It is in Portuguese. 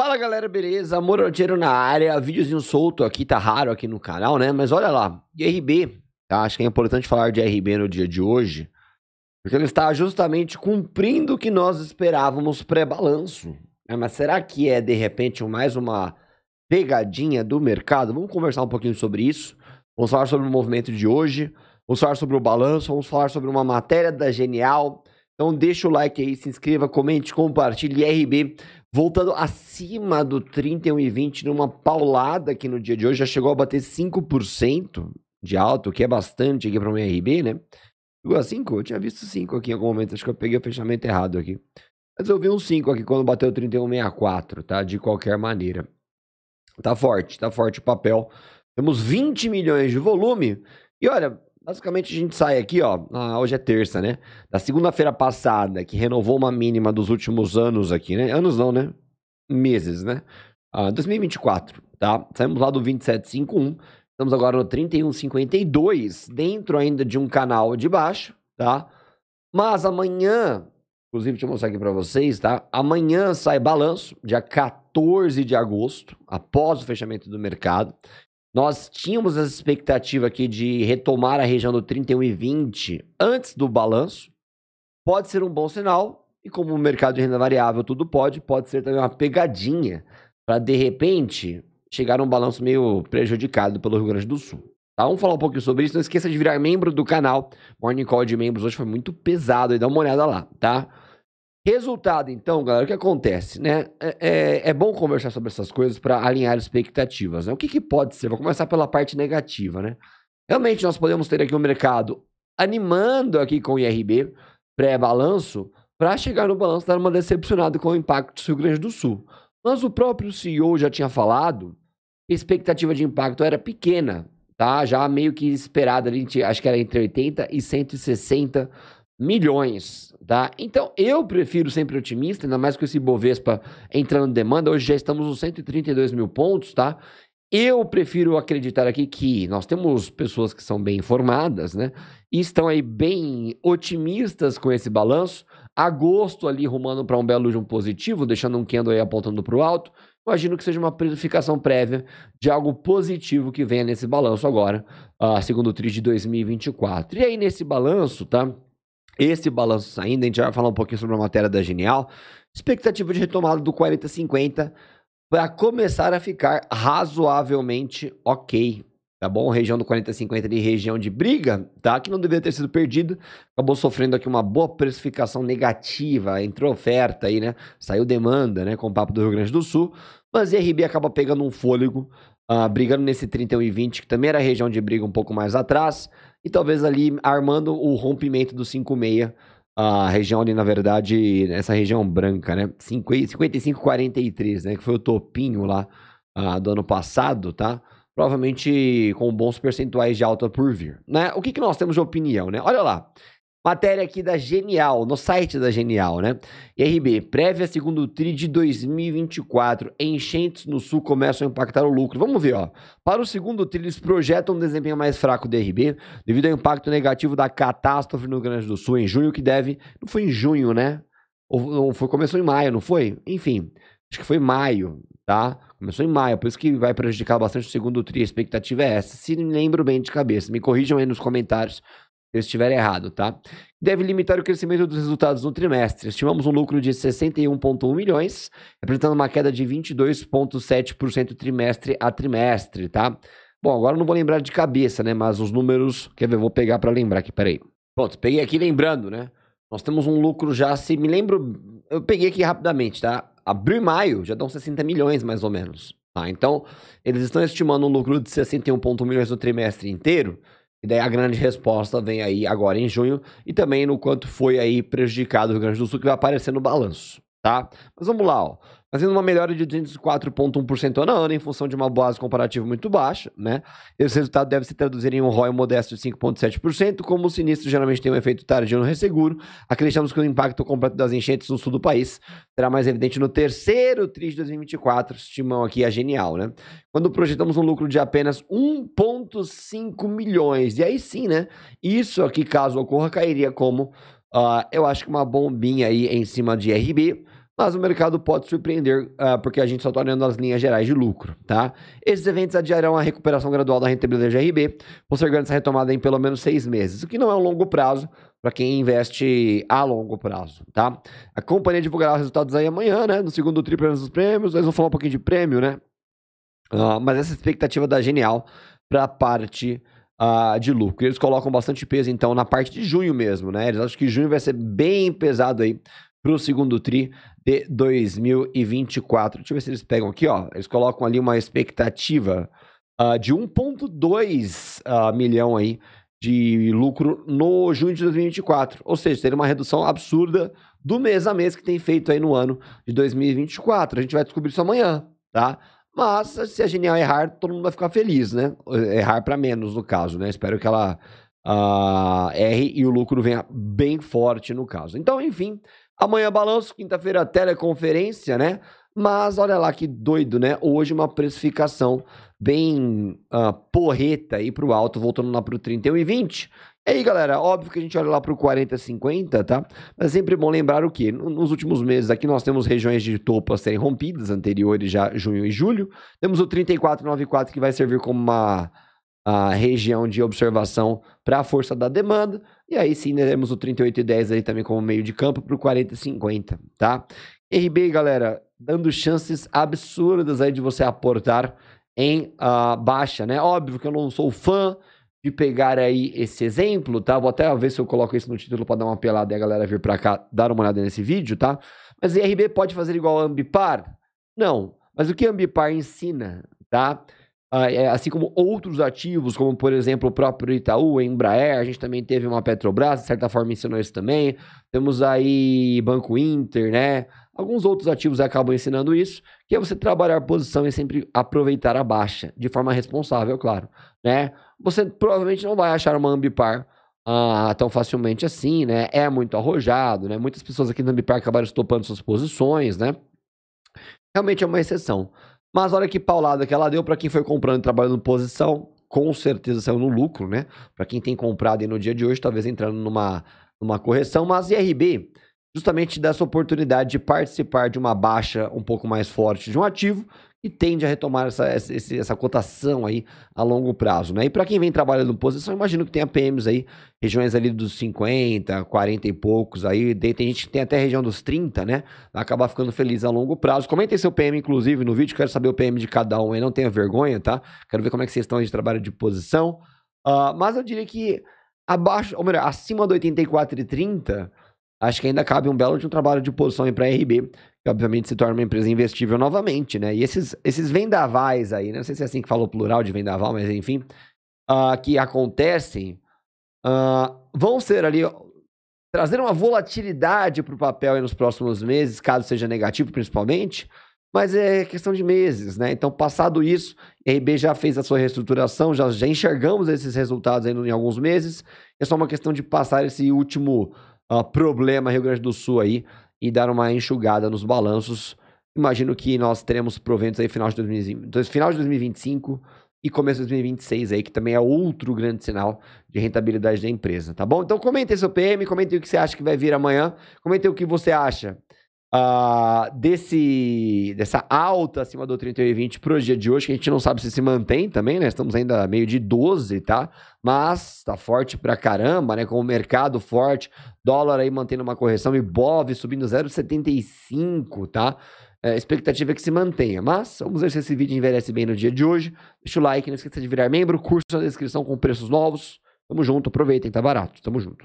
Fala galera, beleza? Amor na área, videozinho solto aqui, tá raro aqui no canal, né? Mas olha lá, IRB, tá? Acho que é importante falar de IRB no dia de hoje, porque ele está justamente cumprindo o que nós esperávamos pré-balanço. Né? Mas será que é de repente mais uma pegadinha do mercado? Vamos conversar um pouquinho sobre isso. Vamos falar sobre o movimento de hoje, vamos falar sobre o balanço, vamos falar sobre uma matéria da Genial então deixa o like aí, se inscreva, comente, compartilhe. RB voltando acima do 31,20 numa paulada aqui no dia de hoje. Já chegou a bater 5% de alto, que é bastante aqui para o RB, né? Chegou a 5? Eu tinha visto 5 aqui em algum momento. Acho que eu peguei o fechamento errado aqui. Mas eu vi um 5 aqui quando bateu 31,64, tá? De qualquer maneira. Tá forte, tá forte o papel. Temos 20 milhões de volume. E olha, Basicamente, a gente sai aqui, ó. Ah, hoje é terça, né? Da segunda-feira passada, que renovou uma mínima dos últimos anos aqui, né? Anos não, né? Meses, né? 2024, ah, tá? Saímos lá do 2751. Estamos agora no 3152, dentro ainda de um canal de baixo, tá? Mas amanhã, inclusive, deixa eu mostrar aqui para vocês, tá? Amanhã sai balanço, dia 14 de agosto, após o fechamento do mercado. Nós tínhamos essa expectativa aqui de retomar a região do 31 e 20 antes do balanço. Pode ser um bom sinal, e como o mercado de renda variável tudo pode, pode ser também uma pegadinha para de repente chegar um balanço meio prejudicado pelo Rio Grande do Sul. Tá? Vamos falar um pouquinho sobre isso. Não esqueça de virar membro do canal. Morning Call de membros hoje foi muito pesado e dá uma olhada lá, tá? Resultado, então, galera, o que acontece, né? É, é, é bom conversar sobre essas coisas para alinhar expectativas, né? O que, que pode ser? Vou começar pela parte negativa, né? Realmente, nós podemos ter aqui um mercado animando aqui com o IRB pré-balanço para chegar no balanço dar uma decepcionada com o impacto do Rio Grande do Sul. Mas o próprio CEO já tinha falado que a expectativa de impacto era pequena, tá? Já meio que esperada, acho que era entre 80 e 160 milhões Tá? Então, eu prefiro sempre otimista, ainda mais com esse Bovespa entrando em demanda. Hoje já estamos nos 132 mil pontos, tá? Eu prefiro acreditar aqui que nós temos pessoas que são bem informadas, né? E estão aí bem otimistas com esse balanço. Agosto ali rumando para um belo de um positivo, deixando um candle aí apontando para o alto. Imagino que seja uma precificação prévia de algo positivo que venha nesse balanço agora, uh, segundo o TRI de 2024. E aí nesse balanço, tá? esse balanço saindo, a gente vai falar um pouquinho sobre a matéria da Genial. Expectativa de retomada do 40-50 para começar a ficar razoavelmente ok. Tá bom? Região do 40-50 de região de briga, tá? Que não deveria ter sido perdida. Acabou sofrendo aqui uma boa precificação negativa. Entrou oferta aí, né? Saiu demanda, né? Com o papo do Rio Grande do Sul. Mas RB acaba pegando um fôlego, uh, brigando nesse 31 e 20, que também era região de briga um pouco mais atrás e talvez ali armando o rompimento do 56, a região ali, na verdade, essa região branca, né? 55,43, né? Que foi o topinho lá uh, do ano passado, tá? Provavelmente com bons percentuais de alta por vir, né? O que, que nós temos de opinião, né? Olha lá, Matéria aqui da Genial, no site da Genial, né? IRB, prévia segundo TRI de 2024. Enchentes no sul começam a impactar o lucro. Vamos ver, ó. Para o segundo TRI, eles projetam um desempenho mais fraco do IRB, devido ao impacto negativo da catástrofe no Rio Grande do Sul em junho, que deve. Não foi em junho, né? Ou, foi, começou em maio, não foi? Enfim, acho que foi maio, tá? Começou em maio, por isso que vai prejudicar bastante o segundo TRI. A expectativa é essa. Se lembro bem de cabeça, me corrijam aí nos comentários eu estiver errado, tá? Deve limitar o crescimento dos resultados no trimestre. Estimamos um lucro de 61,1 milhões, representando uma queda de 22,7% trimestre a trimestre, tá? Bom, agora não vou lembrar de cabeça, né? Mas os números, quer ver, vou pegar para lembrar aqui, peraí. Pronto, peguei aqui lembrando, né? Nós temos um lucro já, se me lembro, eu peguei aqui rapidamente, tá? Abril e maio já dão 60 milhões mais ou menos, tá? Então, eles estão estimando um lucro de 61,1 milhões no trimestre inteiro, e daí a grande resposta vem aí agora em junho e também no quanto foi aí prejudicado o Rio Grande do Sul, que vai aparecer no balanço, tá? Mas vamos lá, ó fazendo uma melhora de 204,1% ano a ano em função de uma base comparativa muito baixa, né? Esse resultado deve se traduzir em um ROI modesto de 5,7%, como o sinistro geralmente tem um efeito tardio no resseguro. Acreditamos que o impacto completo das enchentes no sul do país será mais evidente no terceiro TRI de 2024, estimam aqui a é Genial, né? Quando projetamos um lucro de apenas 1,5 milhões, e aí sim, né? Isso aqui, caso ocorra, cairia como, uh, eu acho que uma bombinha aí em cima de RB, mas o mercado pode surpreender uh, porque a gente só está olhando as linhas gerais de lucro, tá? Esses eventos adiarão a recuperação gradual da rentabilidade da GRB, postergando essa retomada em pelo menos seis meses, o que não é um longo prazo para quem investe a longo prazo, tá? A companhia divulgará os resultados aí amanhã, né? No segundo triplo dos prêmios, eles vão falar um pouquinho de prêmio, né? Uh, mas essa expectativa da tá Genial para a parte uh, de lucro. Eles colocam bastante peso, então, na parte de junho mesmo, né? Eles acham que junho vai ser bem pesado aí para o segundo TRI de 2024. Deixa eu ver se eles pegam aqui, ó. Eles colocam ali uma expectativa uh, de 1,2 uh, ah, milhão aí de lucro no junho de 2024. Ou seja, seria uma redução absurda do mês a mês que tem feito aí no ano de 2024. A gente vai descobrir isso amanhã, tá? Mas se a Genial errar, todo mundo vai ficar feliz, né? Errar para menos, no caso, né? Espero que ela uh, erre e o lucro venha bem forte no caso. Então, enfim, Amanhã é balanço, quinta-feira é teleconferência, né? Mas olha lá que doido, né? Hoje uma precificação bem uh, porreta aí pro alto, voltando lá pro 31 e 20. E aí, galera, óbvio que a gente olha lá pro 40, 50, tá? Mas é sempre bom lembrar o que Nos últimos meses aqui nós temos regiões de topo a serem rompidas, anteriores já junho e julho. Temos o 3494 que vai servir como uma a região de observação para a força da demanda. E aí sim, né, teremos o 38 e 10 aí também como meio de campo para o 40 e 50, tá? RB, galera, dando chances absurdas aí de você aportar em uh, baixa, né? Óbvio que eu não sou fã de pegar aí esse exemplo, tá? Vou até ver se eu coloco isso no título para dar uma pelada e a galera vir para cá dar uma olhada nesse vídeo, tá? Mas rb pode fazer igual a Ambipar? Não. Mas o que a Ambipar ensina, tá? Ah, é, assim como outros ativos, como por exemplo o próprio Itaú, Embraer, a gente também teve uma Petrobras, de certa forma ensinou isso também. Temos aí Banco Inter, né? Alguns outros ativos acabam ensinando isso, que é você trabalhar a posição e sempre aproveitar a baixa, de forma responsável, claro, né? Você provavelmente não vai achar uma Ambipar ah, tão facilmente assim, né? É muito arrojado, né? Muitas pessoas aqui na Ambipar acabaram estopando suas posições, né? Realmente é uma exceção. Mas olha que paulada que ela deu para quem foi comprando e trabalhando posição. Com certeza saiu no lucro, né? Para quem tem comprado aí no dia de hoje, talvez entrando numa, numa correção. Mas IRB, justamente dessa oportunidade de participar de uma baixa um pouco mais forte de um ativo, e tende a retomar essa, essa, essa cotação aí a longo prazo, né? E para quem vem trabalhando posição, imagino que tenha PMs aí, regiões ali dos 50, 40 e poucos aí, tem gente que tem até a região dos 30, né? Vai acabar ficando feliz a longo prazo. Comentem seu PM, inclusive, no vídeo, quero saber o PM de cada um aí, não tenha vergonha, tá? Quero ver como é que vocês estão aí de trabalho de posição. Uh, mas eu diria que abaixo, ou melhor, acima do 84,30... Acho que ainda cabe um belo de um trabalho de posição aí para RB, obviamente se torna uma empresa investível novamente, né? E esses, esses vendavais aí, né? não sei se é assim que falou plural de vendaval, mas enfim, uh, que acontecem, uh, vão ser ali trazer uma volatilidade para o papel nos próximos meses, caso seja negativo principalmente, mas é questão de meses, né? Então, passado isso, a RB já fez a sua reestruturação, já, já enxergamos esses resultados aí em alguns meses. É só uma questão de passar esse último uh, problema Rio Grande do Sul aí e dar uma enxugada nos balanços. Imagino que nós teremos proventos aí final de, 2025, final de 2025 e começo de 2026 aí, que também é outro grande sinal de rentabilidade da empresa, tá bom? Então comenta aí seu PM, comenta aí o que você acha que vai vir amanhã, comenta aí o que você acha uh, desse, dessa alta acima do 31,20 para o dia de hoje, que a gente não sabe se se mantém também, né? Estamos ainda meio de 12, tá? Mas tá forte pra caramba, né? Com o mercado forte, dólar aí mantendo uma correção, e Bov subindo 0,75, tá? É, expectativa é que se mantenha. Mas vamos ver se esse vídeo envelhece bem no dia de hoje. Deixa o like, não esqueça de virar membro, curso na descrição com preços novos. Tamo junto, aproveitem, tá barato. Tamo junto.